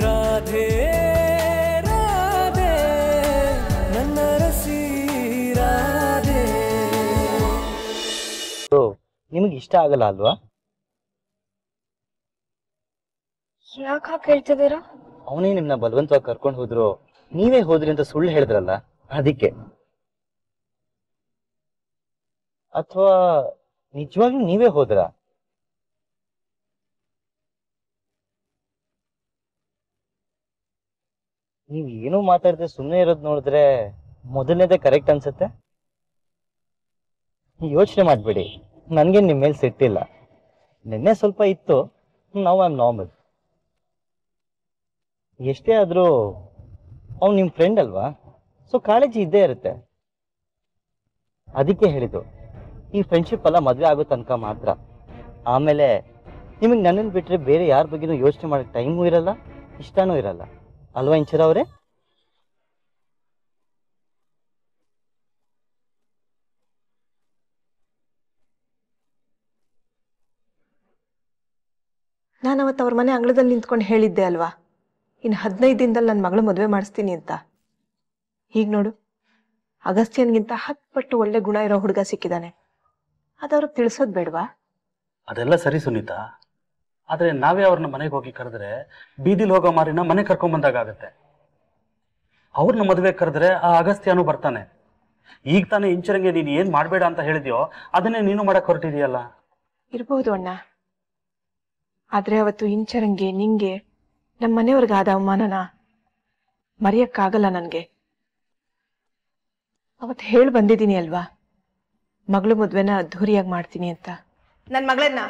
ರಾಧೆ ರಾಧೆ ನನ್ನ ರಸಿ ರಾಧೆ ನಿಮಗೆ ಇಷ್ಟ ಆಗಲ್ಲ ಅಲ್ವಾ ಯಾಕೆ ಹಾಗೆ ಅವನೇ ನಿಮ್ನ ಬಲವಂತವಾಗಿ ಕರ್ಕೊಂಡ್ ಹೋದ್ರು ನೀವೇ ಹೋದ್ರಿ ಅಂತ ಸುಳ್ಳು ಹೇಳಿದ್ರಲ್ಲ ಅದಕ್ಕೆ ಅಥವಾ ನಿಜವಾಗ್ಲೂ ನೀವೇ ಹೋದ್ರಾ ನೀವ್ ಏನೂ ಮಾತಾಡಿದ್ರೆ ಸುಮ್ಮನೆ ಇರೋದ್ ನೋಡಿದ್ರೆ ಮೊದಲನೇದೇ ಕರೆಕ್ಟ್ ಅನ್ಸುತ್ತೆ ಯೋಚನೆ ಮಾಡ್ಬೇಡಿ ನನಗೆ ನಿಮ್ಮ ಮೇಲೆ ಸಿಟ್ಟಿಲ್ಲ ನಿನ್ನೆ ಸ್ವಲ್ಪ ಇತ್ತು ನಾವು ಐ ಆಮ್ ನಾರ್ಮಲ್ ಎಷ್ಟೇ ಆದರೂ ಅವ್ನು ನಿಮ್ಮ ಫ್ರೆಂಡ್ ಅಲ್ವಾ ಸೊ ಕಾಳಜಿ ಇದ್ದೇ ಇರುತ್ತೆ ಅದಕ್ಕೆ ಹೇಳಿದ್ದು ಈ ಫ್ರೆಂಡ್ಶಿಪ್ ಎಲ್ಲ ಮದುವೆ ಆಗೋ ತನಕ ಮಾತ್ರ ಆಮೇಲೆ ನಿಮಗೆ ನನ್ನನ್ನು ಬಿಟ್ಟರೆ ಬೇರೆ ಯಾರ ಬಗ್ಗೆನೂ ಯೋಚನೆ ಮಾಡೋಕ್ಕೆ ಟೈಮೂ ಇರಲ್ಲ ಇಷ್ಟನೂ ಇರಲ್ಲ ಅಲ್ವಾ ಅವ್ರೆ ನಾನು ಅವತ್ತು ಅವ್ರ ಮನೆ ಅಂಗಳದಲ್ಲಿ ನಿಂತ್ಕೊಂಡು ಹೇಳಿದ್ದೆ ಅಲ್ವಾ ಇನ್ನು ಹದಿನೈದು ದಿನದಲ್ಲಿ ನನ್ನ ಮಗಳು ಮದುವೆ ಮಾಡಿಸ್ತೀನಿ ಅಂತ ಈಗ ನೋಡು ಅಗಸ್ತ್ಯನ್ಗಿಂತ ಹತ್ತು ಪಟ್ಟು ಒಳ್ಳೆ ಗುಣ ಇರೋ ಹುಡುಗ ಸಿಕ್ಕಿದ್ದಾನೆ ಅದವ್ರಿಗೆ ತಿಳಿಸೋದು ಬೇಡವಾ ಅದೆಲ್ಲ ಸರಿ ಸುನೀತಾ ಆದ್ರೆ ನಾವೇ ಅವ್ರನ್ನ ಮನೆಗೆ ಹೋಗಿ ಕರೆದ್ರೆ ಬೀದಿಲಿ ಹೋಗೋ ಮಾರಿನ ಮನೆ ಕರ್ಕೊಂಡ್ ಆಗುತ್ತೆ ಅವ್ರನ್ನ ಮದುವೆ ಕರೆದ್ರೆ ಆ ಅಗಸ್ತ್ಯನೂ ಬರ್ತಾನೆ ಈಗ ತಾನೇ ಇಂಚರಂಗೆ ನೀನು ಏನ್ ಮಾಡಬೇಡ ಅಂತ ಹೇಳಿದ್ಯೋ ಅದನ್ನೇ ನೀನು ಮಾಡಕ್ ಹೊರಟಿದೀಯಲ್ಲ ಇರಬಹುದು ಅಣ್ಣ ಆದ್ರೆ ಅವತ್ತು ಇಂಚರಂಗೆ ನಿಂಗೆ ನಮ್ಮ ಮನೆಯವ್ರಿಗಾದ ಅವಮಾನನ ಮರೆಯಕ್ಕಾಗಲ್ಲ ನನ್ಗೆ ಅವತ್ತು ಹೇಳಿ ಬಂದಿದ್ದೀನಿ ಅಲ್ವಾ ಮಗಳು ಮದ್ವೆನ ಅದ್ಧೂರಿಯಾಗಿ ಮಾಡ್ತೀನಿ ಅಂತ ನನ್ನ ಮಗಳನ್ನ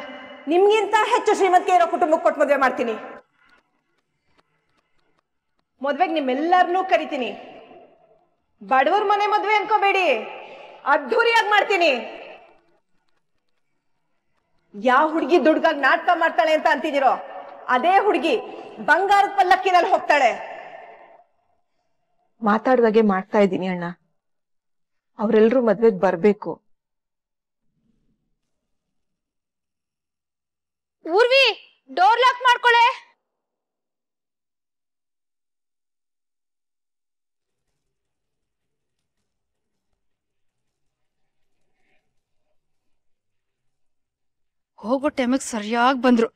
ನಿಮ್ಗಿಂತ ಹೆಚ್ಚು ಶ್ರೀಮಂತಿಗೆ ಇರೋ ಕುಟುಂಬಕ್ಕೆ ಕೊಟ್ಟು ಮದುವೆ ಮಾಡ್ತೀನಿ ಮದ್ವೆಗೆ ನಿಮ್ಮೆಲ್ಲರನ್ನೂ ಕರಿತೀನಿ ಬಡವರ ಮನೆ ಮದ್ವೆ ಅನ್ಕೋಬೇಡಿ ಅದ್ಧೂರಿಯಾಗಿ ಮಾಡ್ತೀನಿ ಯಾವ ಹುಡುಗಿ ದುಡ್ಗಾಗಿ ನಾಟಕ ಮಾಡ್ತಾಳೆ ಅಂತ ಅಂತಿದ್ದೀರೋ ಅದೇ ಹುಡುಗಿ ಬಂಗಾರದ ಪಲ್ಲಕ್ಕಿನಲ್ಲಿ ಹೋಗ್ತಾಳೆ ಮಾತಾಡ್ದಾಗೆ ಮಾಡ್ತಾ ಇದ್ದೀನಿ ಅಣ್ಣ ಅವರೆಲ್ಲರೂ ಮದ್ವೆಗೆ ಬರ್ಬೇಕು ಡೋರ್ ಲಾಕ್ ಮಾಡ್ಕೊಳೆ ಹೋಗೋ ಟೈಮಿಗೆ ಸರಿಯಾಗಿ ಬಂದ್ರು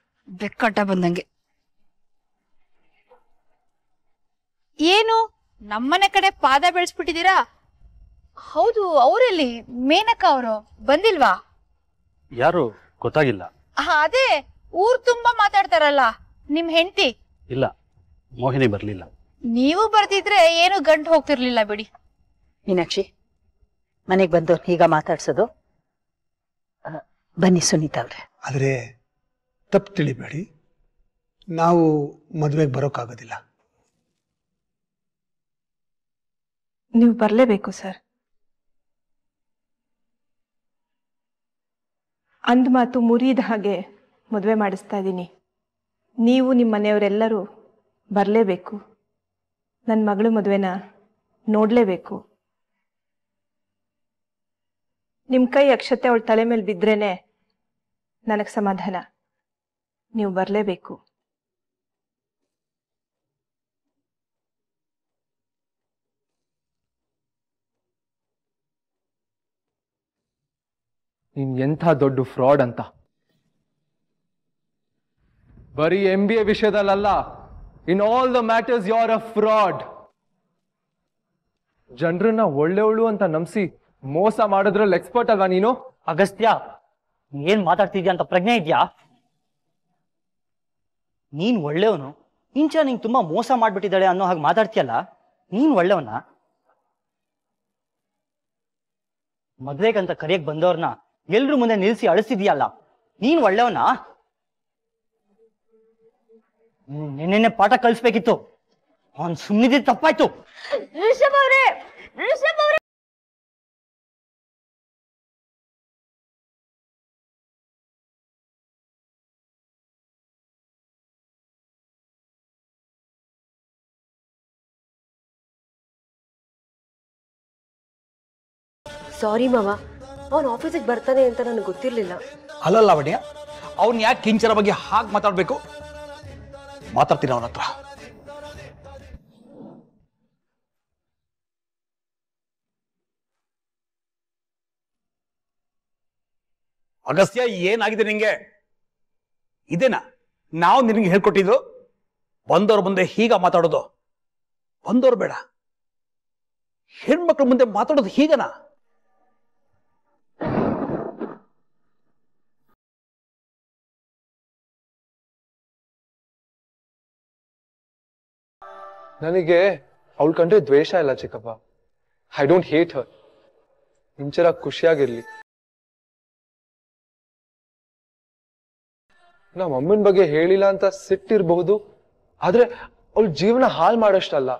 ಬೆಕ್ಕಟ್ಟ ಬಂದಂಗೆ ಏನು ನಮ್ಮನೆ ಕಡೆ ಪಾದ ಬೆಳೆಸ್ಬಿಟ್ಟಿದ್ದೀರಾ ಹೌದು ಅವರಲ್ಲಿ ಮೇನಕ ಅವರು ಬಂದಿಲ್ವಾ ಯಾರು ಗೊತ್ತಾಗಿಲ್ಲ ಅದೇ ಊರ್ ತುಂಬಾ ಮಾತಾಡ್ತಾರಲ್ಲ ನಿಮ್ ಹೆಂಡತಿ ಇಲ್ಲ ಮೋಹಿನಿ ಬರ್ಲಿಲ್ಲ ನೀವು ಬರ್ದಿದ್ರೆ ಏನು ಗಂಟು ಹೋಗ್ತಿರ್ಲಿಲ್ಲ ಬಿಡಿ ಮೀನಾಕ್ಷಿ ಮನೆಗೆ ಬಂದು ಈಗ ಮಾತಾಡ್ಸೋದು ಬನ್ನಿ ಸುನೀತಾ ಅವ್ರೆ ಆದ್ರೆ ತಪ್ಪು ತಿಳಿಬೇಡಿ ನಾವು ಮದುವೆಗೆ ಬರೋಕ್ಕಾಗೋದಿಲ್ಲ ನೀವು ಬರಲೇಬೇಕು ಸರ್ ಅಂದ ಮಾತು ಮುರಿದ ಹಾಗೆ ಮದುವೆ ಮಾಡಿಸ್ತಾ ಇದ್ದೀನಿ ನೀವು ನಿಮ್ಮ ಮನೆಯವರೆಲ್ಲರೂ ಬರಲೇಬೇಕು ನನ್ನ ಮಗಳು ಮದುವೆನ ನೋಡಲೇಬೇಕು ನಿಮ್ಮ ಕೈ ಅಕ್ಷತೆ ಅವಳ ತಲೆ ಮೇಲೆ ಬಿದ್ರೇನೆ ನನಗೆ ಸಮಾಧಾನ ನೀವು ಬರಲೇಬೇಕು ನೀನು ಎಂಥ ದೊಡ್ಡ ಫ್ರಾಡ್ ಅಂತ ಬರೀ ಎಂ ಬಿ ಎ ವಿಷಯದಲ್ಲ in all the matters you are a fraud ಜನರನ್ನ ಒಳ್ಳೆವಳು ಅಂತ ನಂಬಿಸಿ ಮೋಸ ಮಾಡೋದ್ರಲ್ಲಿ ಎಕ್ಸ್ಪರ್ಟ್ ಅಲ್ವಾ ನೀನು ಅಗಸ್ತ್ಯ ಏನ್ ಮಾತಾಡ್ತಿದ್ಯಾ ಅಂತ ಪ್ರಜ್ಞೆ ಇದ್ಯಾ ನೀನ್ ಒಳ್ಳೆಯವನು ಇಂಚ ನಿಂಗ್ ತುಂಬಾ ಮೋಸ ಮಾಡ್ಬಿಟ್ಟಿದ್ದಾಳೆ ಅನ್ನೋ ಹಾಗೆ ಮಾತಾಡ್ತೀಯಲ್ಲ ನೀನ್ ಒಳ್ಳೆಯವನ ಮದ್ವೆಗಂತ ಕರೆಯಕ್ ಬಂದವ್ರನ್ನ ಎಲ್ರು ಮುಂದೆ ನಿಲ್ಸಿ ಅಲ್ಲ ನೀನ್ ಒಳ್ಳೆಯವನಾ ನಿನ್ನೆ ಪಾಠ ಕಲಿಸ್ಬೇಕಿತ್ತು ಅವನ್ ಸುಮ್ಮನಿದ್ದು ತಪ್ಪಾಯ್ತು ಸಾರಿ ಮಾವ ಅವನ್ ಆಫೀಸಿಗೆ ಬರ್ತಾನೆ ಅಂತ ನನಗೆ ಗೊತ್ತಿರ್ಲಿಲ್ಲ ಅಲ್ಲಲ್ಲ ಅವಡಿಯ ಅವನ್ ಯಾಕೆ ಕಿಂಚರ ಬಗ್ಗೆ ಹಾಗೆ ಮಾತಾಡ್ಬೇಕು ಮಾತಾಡ್ತೀನಿ ಅವನ ಹತ್ರ ಅಗಸ್ತ್ಯ ಏನಾಗಿದೆ ನಿಂಗೆ ಇದೇನಾ ನಾವು ನಿನಗೆ ಹೇಳ್ಕೊಟ್ಟಿದ್ದು ಬಂದವ್ರ ಮುಂದೆ ಹೀಗ ಮಾತಾಡೋದು ಬಂದವ್ರು ಬೇಡ ಹೆಣ್ಮಕ್ಳ ಮುಂದೆ ಮಾತಾಡೋದು ಹೀಗನಾ ನನಗೆ ಅವಳ ಕಂಡ್ರೆ ದ್ವೇಷ ಇಲ್ಲ ಚಿಕ್ಕಪ್ಪ I don't hate her Inchara ಖುಷಿಯಾಗಿರ್ಲಿ ನಮ್ಮ ಅಮ್ಮನ ಬಗ್ಗೆ ಹೇಳಿಲ್ಲ ಅಂತ ಸಿಟ್ಟಿರಬಹುದು ಆದ್ರೆ ಅವಳು ಜೀವನ ಹಾಳು ಮಾಡೋಷ್ಟಲ್ಲ